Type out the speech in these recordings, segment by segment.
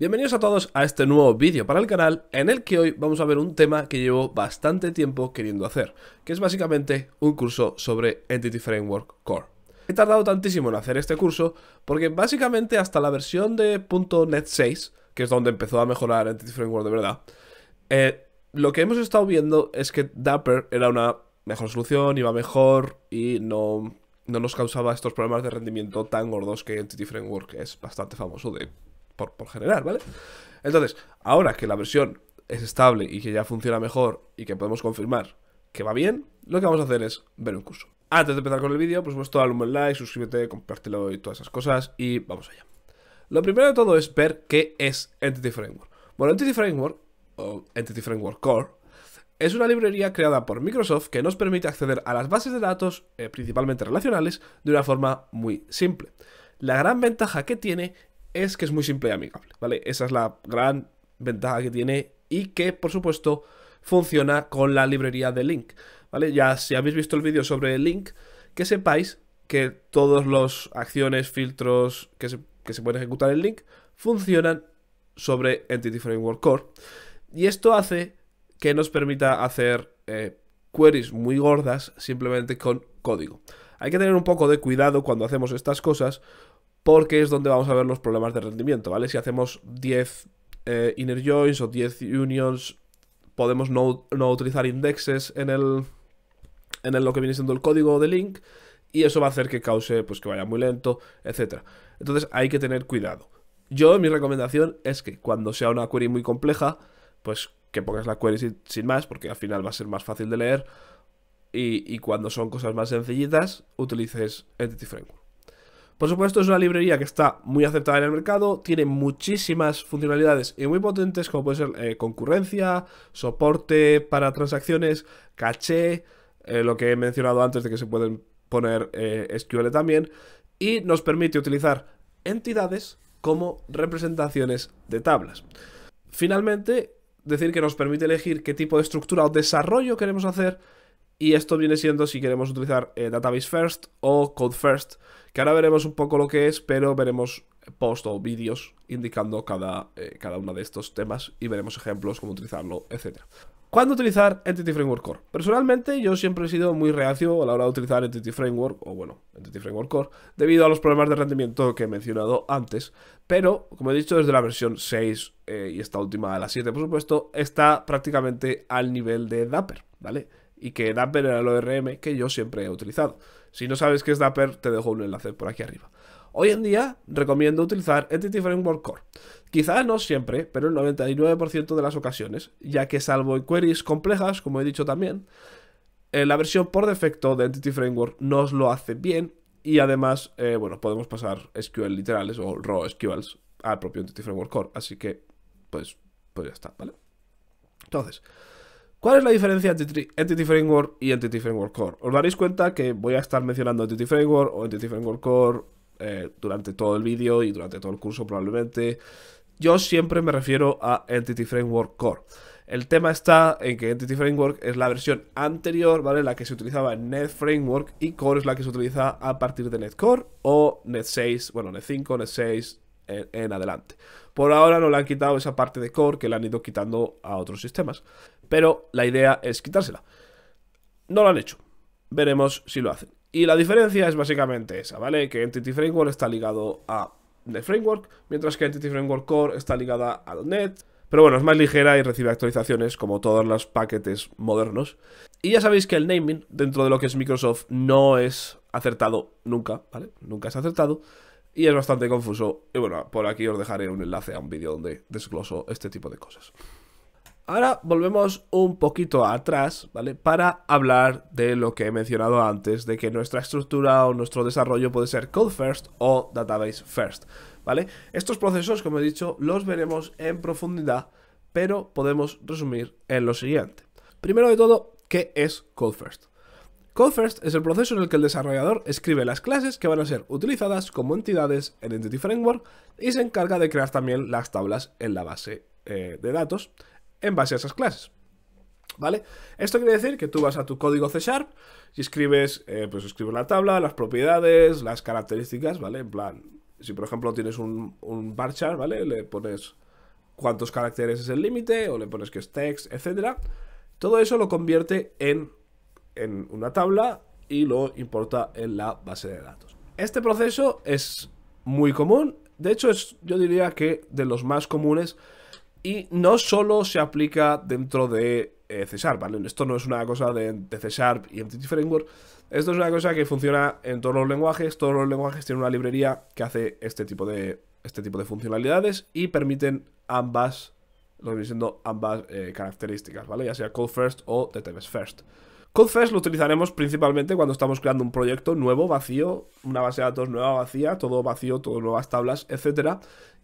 Bienvenidos a todos a este nuevo vídeo para el canal en el que hoy vamos a ver un tema que llevo bastante tiempo queriendo hacer, que es básicamente un curso sobre Entity Framework Core. He tardado tantísimo en hacer este curso porque básicamente hasta la versión de .NET 6, que es donde empezó a mejorar Entity Framework de verdad, eh, lo que hemos estado viendo es que Dapper era una mejor solución, iba mejor y no, no nos causaba estos problemas de rendimiento tan gordos que Entity Framework es bastante famoso de por, general, ¿vale? Entonces, ahora que la versión es estable y que ya funciona mejor y que podemos confirmar que va bien, lo que vamos a hacer es ver un curso. Antes de empezar con el vídeo, pues supuesto, dale un buen like, suscríbete, compártelo y todas esas cosas y vamos allá. Lo primero de todo es ver qué es Entity Framework. Bueno, Entity Framework, o Entity Framework Core, es una librería creada por Microsoft que nos permite acceder a las bases de datos, eh, principalmente relacionales, de una forma muy simple. La gran ventaja que tiene es que es muy simple y amigable, ¿vale? Esa es la gran ventaja que tiene y que, por supuesto, funciona con la librería de Link, ¿vale? Ya si habéis visto el vídeo sobre Link, que sepáis que todas las acciones, filtros que se, que se pueden ejecutar en Link funcionan sobre Entity Framework Core. Y esto hace que nos permita hacer eh, queries muy gordas simplemente con código. Hay que tener un poco de cuidado cuando hacemos estas cosas porque es donde vamos a ver los problemas de rendimiento, ¿vale? Si hacemos 10 eh, inner joins o 10 unions, podemos no, utilizar indexes en el, en lo que viene siendo el código de link y eso va a hacer que cause, pues que vaya muy lento, etc. Entonces hay que tener cuidado. Yo, mi recomendación es que cuando sea una query muy compleja, pues que pongas la query sin, más, porque al final va a ser más fácil de leer. Y, y cuando son cosas más sencillitas, utilices Entity Framework. Por supuesto es una librería que está muy aceptada en el mercado, tiene muchísimas funcionalidades y muy potentes como puede ser eh, concurrencia, soporte para transacciones, caché, eh, lo que he mencionado antes de que se pueden poner eh, SQL también, y nos permite utilizar entidades como representaciones de tablas. Finalmente, decir que nos permite elegir qué tipo de estructura o desarrollo queremos hacer y esto viene siendo si queremos utilizar Database First o Code First que ahora veremos un poco lo que es, pero veremos post o vídeos indicando cada, eh, cada uno de estos temas y veremos ejemplos, cómo utilizarlo, etc. ¿Cuándo utilizar Entity Framework Core? Personalmente yo siempre he sido muy reacio a la hora de utilizar Entity Framework, o bueno, Entity Framework Core, debido a los problemas de rendimiento que he mencionado antes, pero como he dicho desde la versión 6 eh, y esta última, de la 7 por supuesto, está prácticamente al nivel de Dapper, ¿vale? y que Dapper era el ORM que yo siempre he utilizado. Si no sabes qué es Dapper, te dejo un enlace por aquí arriba. Hoy en día recomiendo utilizar Entity Framework Core. Quizá no siempre, pero el 99% de las ocasiones, ya que salvo en queries complejas, como he dicho también, eh, la versión por defecto de Entity Framework nos lo hace bien y además, eh, bueno, podemos pasar SQL literales o raw SQLs al propio Entity Framework Core, así que, pues, pues ya está, ¿vale? Entonces, ¿Cuál es la diferencia entre Entity Framework y Entity Framework Core? Os daréis cuenta que voy a estar mencionando Entity Framework o Entity Framework Core eh, durante todo el vídeo y durante todo el curso probablemente. Yo siempre me refiero a Entity Framework Core. El tema está en que Entity Framework es la versión anterior, ¿vale? La que se utilizaba en Net Framework y Core es la que se utiliza a partir de Net Core o Net 6, bueno, Net 5, Net 6, en, adelante. Por ahora no le han quitado esa parte de core que le han ido quitando a otros sistemas, pero la idea es quitársela. No lo han hecho. Veremos si lo hacen. Y la diferencia es básicamente esa, ¿vale? Que Entity Framework está ligado a .NET Framework, mientras que Entity Framework Core está ligada a .NET. Pero bueno, es más ligera y recibe actualizaciones como todos los paquetes modernos. Y ya sabéis que el naming dentro de lo que es Microsoft no es acertado nunca, ¿vale? Nunca es acertado y es bastante confuso. Y bueno, por aquí os dejaré un enlace a un vídeo donde desgloso este tipo de cosas. Ahora volvemos un poquito atrás, ¿vale? Para hablar de lo que he mencionado antes, de que nuestra estructura o nuestro desarrollo puede ser code first o database first, ¿vale? Estos procesos, como he dicho, los veremos en profundidad, pero podemos resumir en lo siguiente. Primero de todo, ¿qué es code first? CodeFirst es el proceso en el que el desarrollador escribe las clases que van a ser utilizadas como entidades en Entity Framework y se encarga de crear también las tablas en la base eh, de datos en base a esas clases. ¿Vale? Esto quiere decir que tú vas a tu código C Sharp y escribes, eh, pues escribes la tabla, las propiedades, las características, ¿vale? En plan, si por ejemplo tienes un, un bar chart, ¿vale? Le pones cuántos caracteres es el límite o le pones que es text, etcétera. Todo eso lo convierte en en una tabla y lo importa en la base de datos. Este proceso es muy común, de hecho es yo diría que de los más comunes y no solo se aplica dentro de eh, C Esto no es una cosa de, de C y Entity Framework, esto es una cosa que funciona en todos los lenguajes, todos los lenguajes tienen una librería que hace este tipo de, este tipo de funcionalidades y permiten ambas, lo ambas eh, características, ¿vale? Ya sea Code first o Times first. CodeFirst lo utilizaremos principalmente cuando estamos creando un proyecto nuevo, vacío, una base de datos nueva, vacía, todo vacío, todas nuevas tablas, etcétera,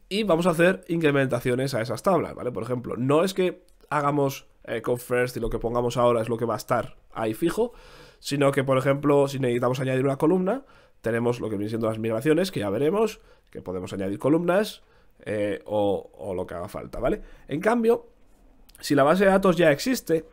y vamos a hacer incrementaciones a esas tablas, ¿vale? Por ejemplo, no es que hagamos eh, Code first y lo que pongamos ahora es lo que va a estar ahí fijo, sino que, por ejemplo, si necesitamos añadir una columna, tenemos lo que vienen siendo las migraciones, que ya veremos, que podemos añadir columnas eh, o, o lo que haga falta, ¿vale? En cambio, si la base de datos ya existe,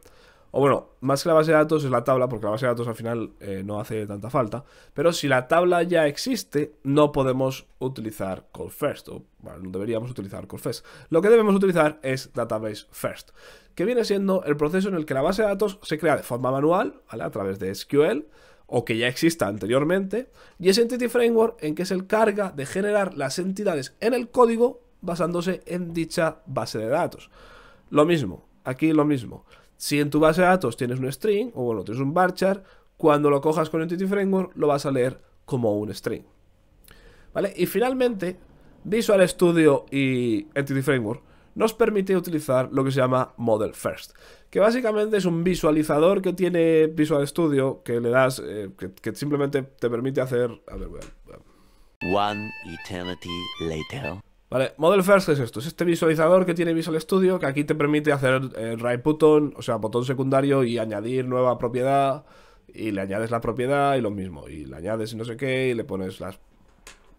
o bueno, más que la base de datos es la tabla, porque la base de datos al final eh, no hace tanta falta, pero si la tabla ya existe, no podemos utilizar call first, o bueno, no deberíamos utilizar call first. Lo que debemos utilizar es database first, que viene siendo el proceso en el que la base de datos se crea de forma manual, ¿vale? a través de SQL, o que ya exista anteriormente, y es Entity Framework en que se encarga de generar las entidades en el código basándose en dicha base de datos. Lo mismo, aquí lo mismo. Si en tu base de datos tienes un string, o bueno, tienes un varchar, cuando lo cojas con Entity Framework lo vas a leer como un string. ¿Vale? Y finalmente, Visual Studio y Entity Framework nos permite utilizar lo que se llama Model First, que básicamente es un visualizador que tiene Visual Studio, que le das, eh, que, simplemente te permite hacer... A ver, One eternity later. Vale, Model First es esto, es este visualizador que tiene Visual Studio que aquí te permite hacer el right button, o sea, botón secundario y añadir nueva propiedad y le añades la propiedad y lo mismo, y le añades y no sé qué y le pones las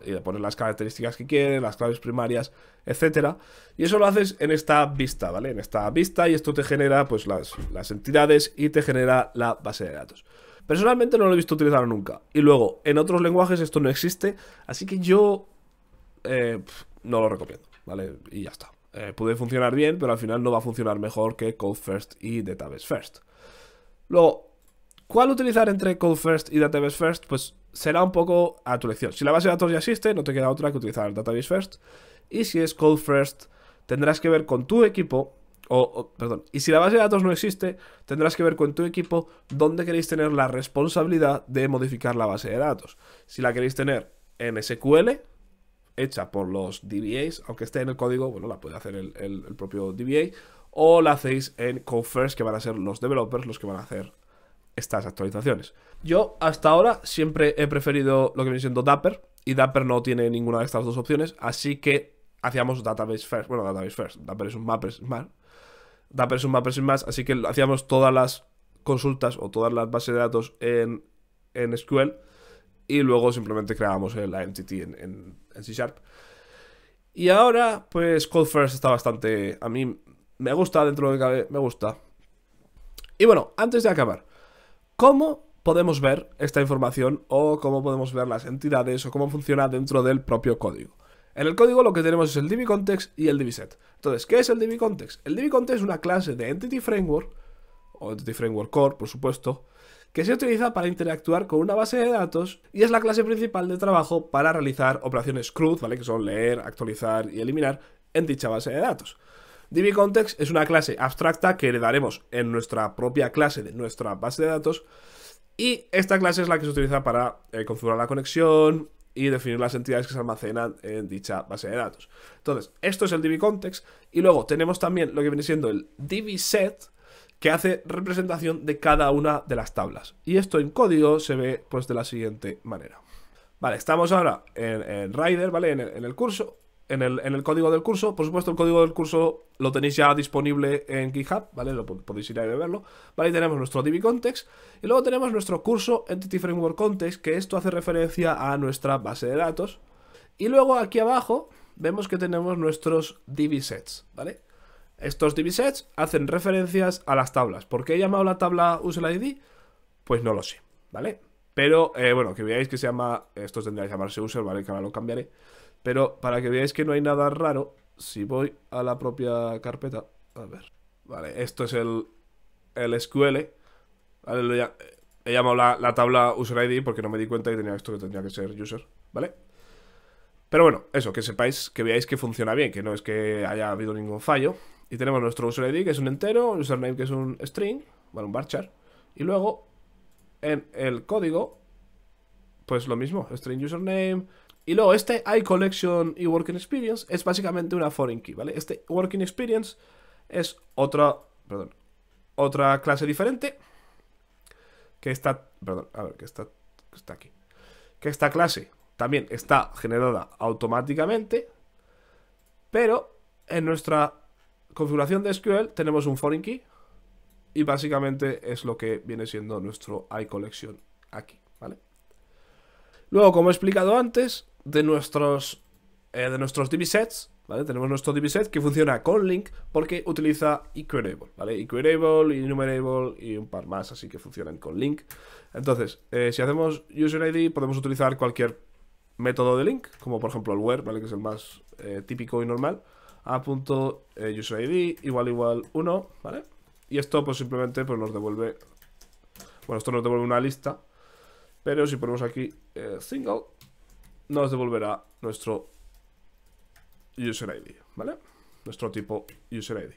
y le pones las características que quieres, las claves primarias, etc. Y eso lo haces en esta vista, ¿vale? En esta vista y esto te genera pues las, entidades y te genera la base de datos. Personalmente no lo he visto utilizado nunca. Y luego, en otros lenguajes esto no existe, así que yo eh, no lo recomiendo, ¿vale? Y ya está. Eh, puede funcionar bien, pero al final no va a funcionar mejor que Code First y Database First. Luego, ¿cuál utilizar entre Code First y Database First? Pues será un poco a tu elección. Si la base de datos ya existe, no te queda otra que utilizar Database First. Y si es Code First, tendrás que ver con tu equipo o, perdón, y si la base de datos no existe, tendrás que ver con tu equipo dónde queréis tener la responsabilidad de modificar la base de datos. Si la queréis tener en SQL, hecha por los DBAs, aunque esté en el código, bueno, la puede hacer el, propio DBA, o la hacéis en CodeFirst, que van a ser los developers los que van a hacer estas actualizaciones. Yo hasta ahora siempre he preferido lo que viene siendo Dapper, y Dapper no tiene ninguna de estas dos opciones, así que hacíamos Database First, bueno, Database First, Dapper es un mapper más, Dapper es un mapper sin más, así que hacíamos todas las consultas o todas las bases de datos en, en SQL, y luego simplemente creamos la entity en, C Y ahora, pues Code está bastante... A mí me gusta dentro de cabe, me gusta. Y bueno, antes de acabar, ¿cómo podemos ver esta información o cómo podemos ver las entidades o cómo funciona dentro del propio código? En el código lo que tenemos es el DbContext y el DbSet Entonces, ¿qué es el DbContext? El DbContext es una clase de Entity Framework, o Entity Framework Core, por supuesto, que se utiliza para interactuar con una base de datos y es la clase principal de trabajo para realizar operaciones CRUD, ¿vale? Que son leer, actualizar y eliminar en dicha base de datos. DBContext es una clase abstracta que le daremos en nuestra propia clase de nuestra base de datos y esta clase es la que se utiliza para eh, configurar la conexión y definir las entidades que se almacenan en dicha base de datos. Entonces, esto es el DBContext y luego tenemos también lo que viene siendo el DBSet, que hace representación de cada una de las tablas. Y esto en código se ve pues de la siguiente manera. Vale, estamos ahora en, Rider, ¿vale? En el, curso, en el, código del curso. Por supuesto, el código del curso lo tenéis ya disponible en GitHub, ¿vale? Lo podéis ir a verlo. Vale, tenemos nuestro DB Context. Y luego tenemos nuestro curso Entity Framework Context, que esto hace referencia a nuestra base de datos. Y luego aquí abajo vemos que tenemos nuestros DB Sets, ¿vale? Estos sets hacen referencias a las tablas. ¿Por qué he llamado la tabla UserID? Pues no lo sé, ¿vale? Pero, eh, bueno, que veáis que se llama... Esto tendría que llamarse user, ¿vale? Que ahora lo cambiaré. Pero para que veáis que no hay nada raro, si voy a la propia carpeta... A ver... Vale, esto es el, SQL. he llamado la, tabla UserID porque no me di cuenta que tenía esto que tendría que ser user, ¿vale? Pero bueno, eso, que sepáis, que veáis que funciona bien, que no es que haya habido ningún fallo, y tenemos nuestro user ID, que es un entero, username, que es un string, bueno, un varchar. Y luego, en el código, pues lo mismo, string username. Y luego este iCollection y Working Experience es básicamente una foreign key, ¿vale? Este Working Experience es otra, perdón, otra clase diferente que está, perdón, a ver, que está, que está aquí. Que esta clase también está generada automáticamente, pero en nuestra configuración de SQL tenemos un foreign key y básicamente es lo que viene siendo nuestro iCollection aquí, ¿vale? Luego, como he explicado antes, de nuestros, eh, de nuestros DBSets, ¿vale? Tenemos nuestro set que funciona con link porque utiliza equerable, ¿vale? enumerable y un par más, así que funcionan con link. Entonces, eh, si hacemos user ID podemos utilizar cualquier método de link, como por ejemplo el where, ¿vale? Que es el más eh, típico y normal a.userid eh, igual igual 1, ¿vale? Y esto pues simplemente pues, nos devuelve, bueno, esto nos devuelve una lista, pero si ponemos aquí eh, single, nos devolverá nuestro user_id ¿vale? Nuestro tipo userId.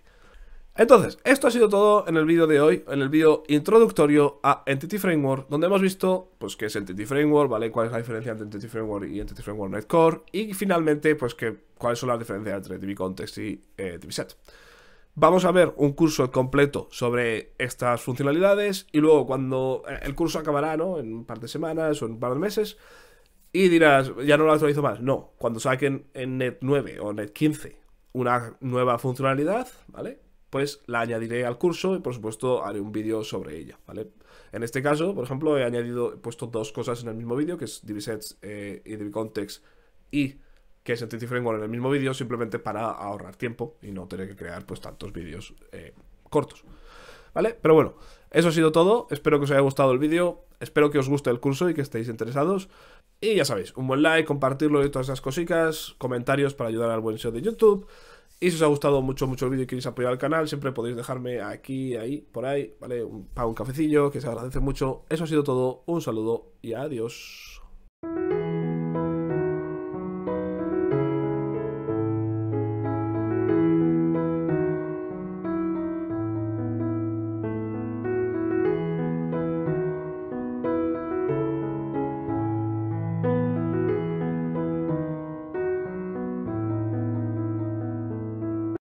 Entonces, esto ha sido todo en el vídeo de hoy, en el vídeo introductorio a Entity Framework, donde hemos visto pues qué es Entity Framework, ¿vale? Cuál es la diferencia entre Entity Framework y Entity Framework Core, y finalmente pues que, cuáles son las diferencias entre DbContext Context y DbSet. Eh, Vamos a ver un curso completo sobre estas funcionalidades y luego cuando eh, el curso acabará, ¿no? En un par de semanas o en un par de meses y dirás, ya no lo actualizo más. No, cuando saquen en Net 9 o Net 15 una nueva funcionalidad, ¿vale? pues la añadiré al curso y por supuesto haré un vídeo sobre ella, ¿vale? En este caso, por ejemplo, he añadido, he puesto dos cosas en el mismo vídeo, que es Divisets eh, y DBContext y que es Entity Framework en el mismo vídeo, simplemente para ahorrar tiempo y no tener que crear pues tantos vídeos eh, cortos. ¿Vale? Pero bueno, eso ha sido todo. Espero que os haya gustado el vídeo. Espero que os guste el curso y que estéis interesados. Y ya sabéis, un buen like, compartirlo y todas esas cositas. Comentarios para ayudar al buen show e de YouTube. Y si os ha gustado mucho, mucho el vídeo y queréis apoyar al canal, siempre podéis dejarme aquí, ahí, por ahí, ¿vale? para un cafecillo, que se agradece mucho. Eso ha sido todo, un saludo y adiós.